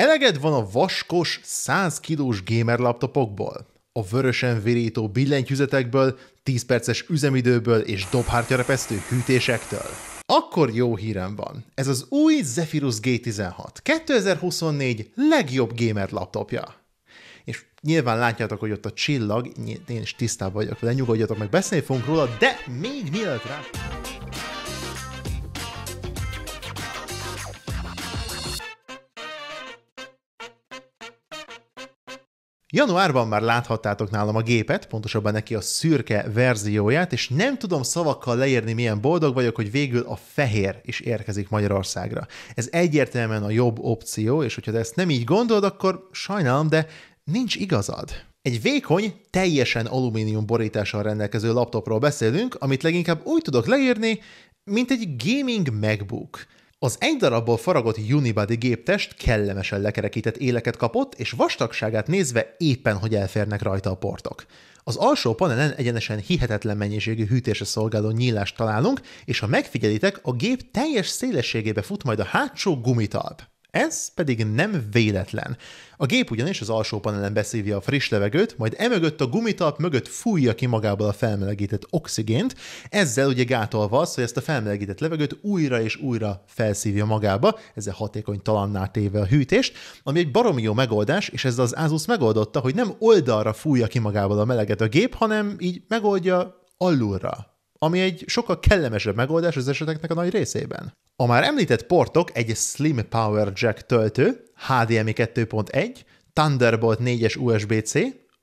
Eleged van a vaskos, 100 kilós gamer laptopokból, a vörösen virító billentyűzetekből, 10 perces üzemidőből és dobhártyarepesztő hűtésektől. Akkor jó hírem van. Ez az új Zephyrus G16, 2024 legjobb gamer laptopja. És nyilván látjátok, hogy ott a csillag, én is tisztában vagyok vele, nyugodjatok meg, beszélni fogunk róla, de még mielőtt rá... Januárban már láthattátok nálam a gépet, pontosabban neki a szürke verzióját, és nem tudom szavakkal leírni, milyen boldog vagyok, hogy végül a fehér is érkezik Magyarországra. Ez egyértelműen a jobb opció, és hogyha ezt nem így gondolod, akkor sajnálom, de nincs igazad. Egy vékony, teljesen alumínium borítással rendelkező laptopról beszélünk, amit leginkább úgy tudok leírni, mint egy gaming MacBook – az egy darabból faragott unibody géptest kellemesen lekerekített éleket kapott, és vastagságát nézve éppen, hogy elférnek rajta a portok. Az alsó panelen egyenesen hihetetlen mennyiségű hűtésre szolgáló nyílást találunk, és ha megfigyelitek, a gép teljes szélességébe fut majd a hátsó gumitalp. Ez pedig nem véletlen. A gép ugyanis az alsó panelen beszívja a friss levegőt, majd emögött a gumitalp mögött fújja ki magából a felmelegített oxigént, ezzel ugye gátolva az, hogy ezt a felmelegített levegőt újra és újra felszívja magába, ezzel hatékony talanná téve a hűtést, ami egy baromi jó megoldás, és ezzel az Asus megoldotta, hogy nem oldalra fújja ki magából a meleget a gép, hanem így megoldja alulra ami egy sokkal kellemesebb megoldás az eseteknek a nagy részében. A már említett portok egy Slim Power Jack töltő, HDMI 2.1, Thunderbolt 4-es USB-C,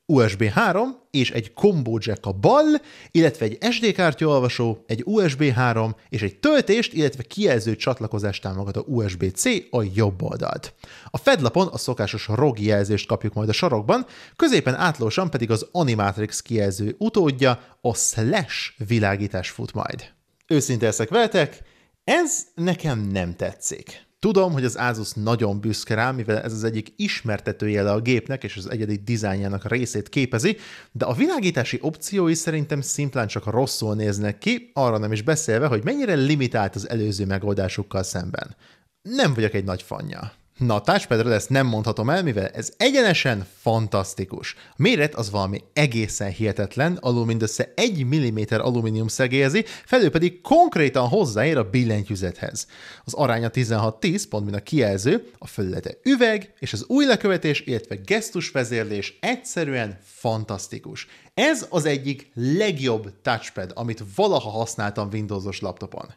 USB 3 és egy combo jack a bal, illetve egy SD kártyaolvasó, egy USB 3 és egy töltést, illetve kijelző csatlakozást támogató USB-C a jobb oldalt. A fedlapon a szokásos ROG jelzést kapjuk majd a sarokban, középen átlósan pedig az Animatrix kijelző utódja, a slash világítás fut majd. Őszinte veletek, ez nekem nem tetszik. Tudom, hogy az Asus nagyon büszke rá, mivel ez az egyik ismertetőjele a gépnek és az egyedi dizájnjának részét képezi, de a világítási opciói szerintem szimplán csak rosszul néznek ki, arra nem is beszélve, hogy mennyire limitált az előző megoldásukkal szemben. Nem vagyok egy nagy fanja. Na, a touchpadről ezt nem mondhatom el, mivel ez egyenesen fantasztikus. A méret az valami egészen hihetetlen, alul mindössze 1 mm alumínium szegélyezi, felül pedig konkrétan hozzáér a billentyűzethez. Az aránya 16-10, pont mint a kijelző, a felülete üveg, és az új lekövetés, illetve vezérlés egyszerűen fantasztikus. Ez az egyik legjobb touchpad, amit valaha használtam Windowsos laptopon.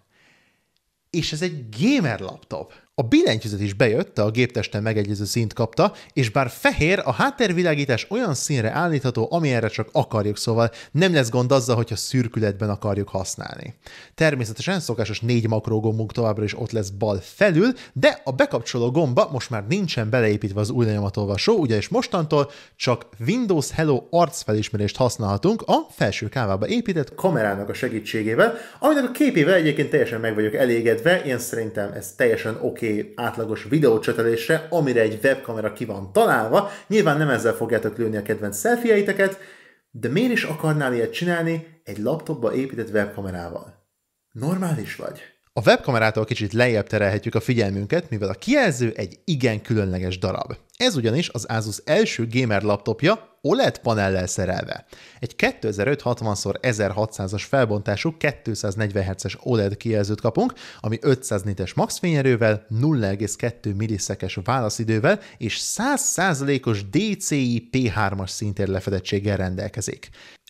És ez egy gamer laptop. A billentyűzet is bejött, a géptesten megegyező szint kapta, és bár fehér, a háttérvilágítás olyan színre állítható, amilyenre csak akarjuk, szóval nem lesz gond azzal, hogyha szürkületben akarjuk használni. Természetesen szokásos négy makró gombunk továbbra is ott lesz bal felül, de a bekapcsoló gomba most már nincsen beleépítve az új lenyomatolvasó, ugyanis mostantól csak Windows Hello arcfelismerést használhatunk a felső kávába épített kamerának a segítségével, aminek a képével egyébként teljesen meg vagyok elégedve, én szerintem ez teljesen oké okay 4K átlagos videócsötelésre, amire egy webkamera ki van találva. Nyilván nem ezzel fogjátok lőni a kedvenc selfieiteket, de miért is akarnál ilyet csinálni egy laptopba épített webkamerával? Normális vagy? A webkamerától kicsit lejjebb terelhetjük a figyelmünket, mivel a kijelző egy igen különleges darab. Ez ugyanis az Asus első gamer laptopja OLED panellel szerelve. Egy 2560x1600-as felbontású 240 Hz-es OLED kijelzőt kapunk, ami 500 nites max fényerővel, 0,2 millisekes válaszidővel és 100%-os DCI-P3-as szintér lefedettséggel rendelkezik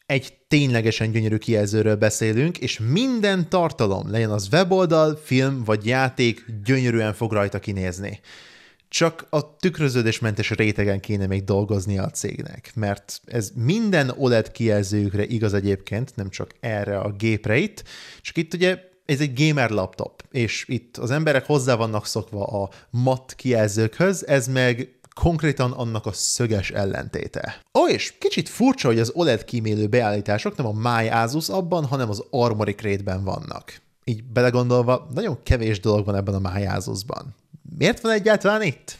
egy ténylegesen gyönyörű kijelzőről beszélünk, és minden tartalom, legyen az weboldal, film vagy játék, gyönyörűen fog rajta kinézni. Csak a tükröződésmentes rétegen kéne még dolgozni a cégnek, mert ez minden OLED kijelzőjükre igaz egyébként, nem csak erre a gépre itt, csak itt ugye ez egy gamer laptop, és itt az emberek hozzá vannak szokva a mat kijelzőkhöz, ez meg konkrétan annak a szöges ellentéte. Ó, és kicsit furcsa, hogy az OLED kímélő beállítások nem a My Asus abban, hanem az Armory Crate-ben vannak. Így belegondolva, nagyon kevés dolog van ebben a My Asusban. Miért van egyáltalán itt?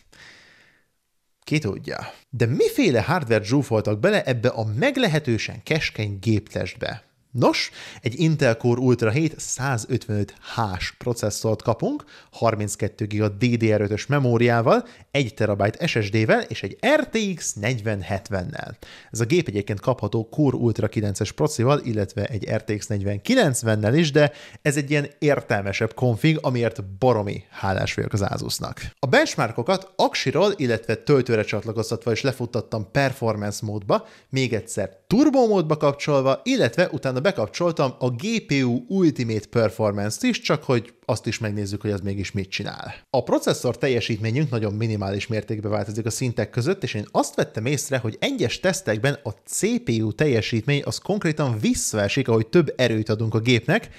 Ki tudja. De miféle hardware zsúfoltak bele ebbe a meglehetősen keskeny géptestbe? Nos, egy Intel Core Ultra 7 155H-s processzort kapunk, 32 GB DDR5-ös memóriával, 1 TB SSD-vel és egy RTX 4070-nel. Ez a gép egyébként kapható Core Ultra 9-es procival, illetve egy RTX 4090-nel is, de ez egy ilyen értelmesebb konfig, amiért baromi hálás vagyok az Asusnak. A benchmarkokat aksiról, illetve töltőre csatlakoztatva is lefuttattam performance módba, még egyszer turbo módba kapcsolva, illetve utána utána bekapcsoltam a GPU Ultimate Performance-t is, csak hogy azt is megnézzük, hogy az mégis mit csinál. A processzor teljesítményünk nagyon minimális mértékben változik a szintek között, és én azt vettem észre, hogy egyes tesztekben a CPU teljesítmény az konkrétan visszaesik, ahogy több erőt adunk a gépnek,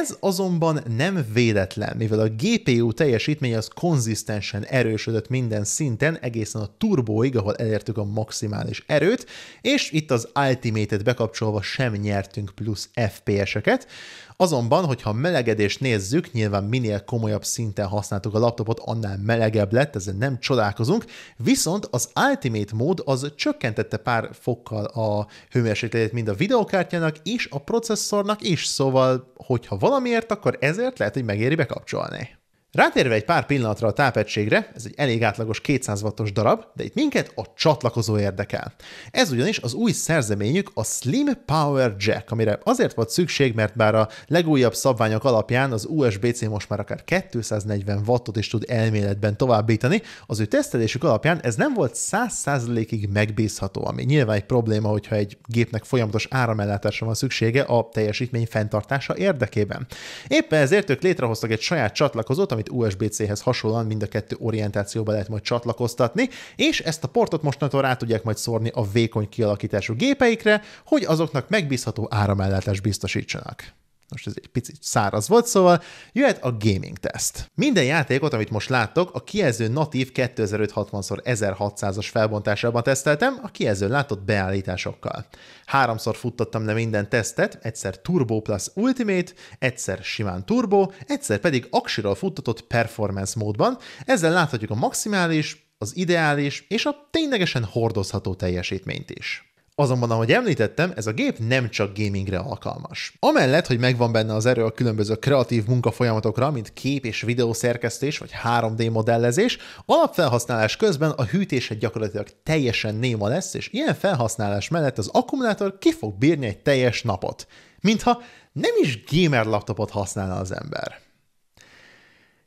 ez azonban nem véletlen, mivel a GPU teljesítmény az konzisztensen erősödött minden szinten, egészen a turbóig, ahol elértük a maximális erőt, és itt az Ultimate-et bekapcsolva sem nyertünk plusz FPS-eket, Azonban, hogyha melegedést nézzük, nyilván minél komolyabb szinten használtuk a laptopot, annál melegebb lett, ezen nem csodálkozunk, viszont az Ultimate mód az csökkentette pár fokkal a hőmérsékletét mind a videokártyának és a processzornak is, szóval hogyha valamiért, akkor ezért lehet, hogy megéri bekapcsolni. Rátérve egy pár pillanatra a tápegységre, ez egy elég átlagos 200 wattos darab, de itt minket a csatlakozó érdekel. Ez ugyanis az új szerzeményük a Slim Power Jack, amire azért volt szükség, mert bár a legújabb szabványok alapján az USB-C most már akár 240 wattot is tud elméletben továbbítani, az ő tesztelésük alapján ez nem volt 100%-ig megbízható, ami nyilván egy probléma, hogyha egy gépnek folyamatos áramellátásra van szüksége a teljesítmény fenntartása érdekében. Éppen ezért ők létrehoztak egy saját csatlakozót, ami amit USB-C-hez hasonlóan mind a kettő orientációba lehet majd csatlakoztatni, és ezt a portot mostantól rá tudják majd szórni a vékony kialakítású gépeikre, hogy azoknak megbízható áramellátás biztosítsanak. Most ez egy picit száraz volt, szóval jöhet a gaming test. Minden játékot, amit most láttok, a kijelző natív 2560x1600-as felbontásában teszteltem, a kijelzőn látott beállításokkal. Háromszor futtattam le minden tesztet, egyszer Turbo Plus Ultimate, egyszer simán Turbo, egyszer pedig aksiról futtatott Performance módban, ezzel láthatjuk a maximális, az ideális és a ténylegesen hordozható teljesítményt is. Azonban, ahogy említettem, ez a gép nem csak gamingre alkalmas. Amellett, hogy megvan benne az erő a különböző kreatív munkafolyamatokra, mint kép és videószerkesztés vagy 3D modellezés, alapfelhasználás közben a hűtése gyakorlatilag teljesen néma lesz, és ilyen felhasználás mellett az akkumulátor ki fog bírni egy teljes napot. Mintha nem is gamer laptopot használna az ember.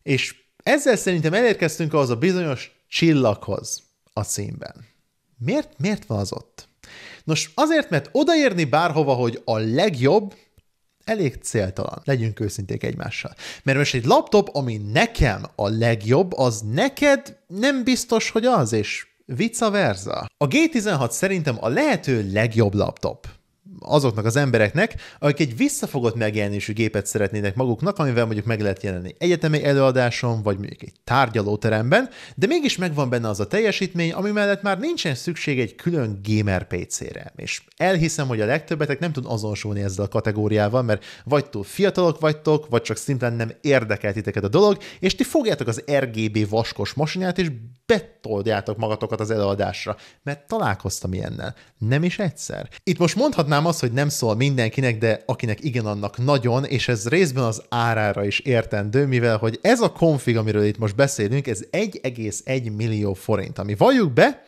És ezzel szerintem elérkeztünk az a bizonyos csillaghoz a címben. Miért, miért van az ott? Nos, azért, mert odaérni bárhova, hogy a legjobb, elég céltalan, legyünk őszinték egymással. Mert most egy laptop, ami nekem a legjobb, az neked nem biztos, hogy az, és vice versa. A G16 szerintem a lehető legjobb laptop azoknak az embereknek, akik egy visszafogott megjelenésű gépet szeretnének maguknak, amivel mondjuk meg lehet jelenni egyetemi előadáson, vagy mondjuk egy tárgyalóteremben, de mégis megvan benne az a teljesítmény, ami mellett már nincsen szükség egy külön gamer PC-re. És elhiszem, hogy a legtöbbetek nem tud azonosulni ezzel a kategóriával, mert vagy túl fiatalok vagytok, vagy csak szimplán nem érdekel a dolog, és ti fogjátok az RGB vaskos masinát, és betoldjátok magatokat az előadásra, mert találkoztam ilyennel. Nem is egyszer. Itt most mondhatnám azt, hogy nem szól mindenkinek, de akinek igen, annak nagyon, és ez részben az árára is értendő, mivel hogy ez a konfig, amiről itt most beszélünk, ez 1,1 millió forint, ami valljuk be,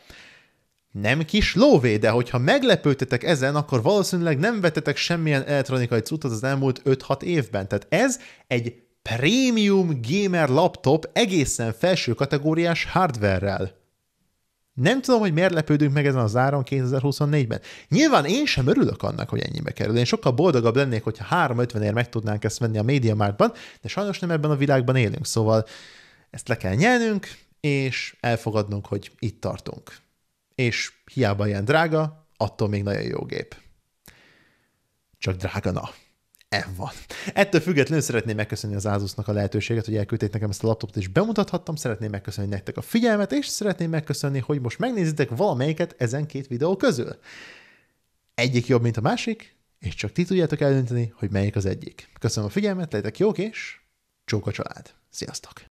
nem kis lóvé, de hogyha meglepődtetek ezen, akkor valószínűleg nem vetetek semmilyen elektronikai cuccot az elmúlt 5-6 évben. Tehát ez egy Premium Gamer Laptop egészen felső kategóriás hardverrel. Nem tudom, hogy miért lepődünk meg ezen az áron 2024-ben. Nyilván én sem örülök annak, hogy ennyibe kerül. Én sokkal boldogabb lennék, hogyha 350-ért meg tudnánk ezt venni a médiamárkban, de sajnos nem ebben a világban élünk, szóval ezt le kell nyelnünk, és elfogadnunk, hogy itt tartunk. És hiába ilyen drága, attól még nagyon jó gép. Csak drága na. Ez van. Ettől függetlenül szeretném megköszönni az Ázusznak a lehetőséget, hogy elküldték nekem ezt a laptopot, és bemutathattam. Szeretném megköszönni nektek a figyelmet, és szeretném megköszönni, hogy most megnézitek valamelyiket ezen két videó közül. Egyik jobb, mint a másik, és csak ti tudjátok eldönteni, hogy melyik az egyik. Köszönöm a figyelmet, legyetek jók, és csók a család. Sziasztok!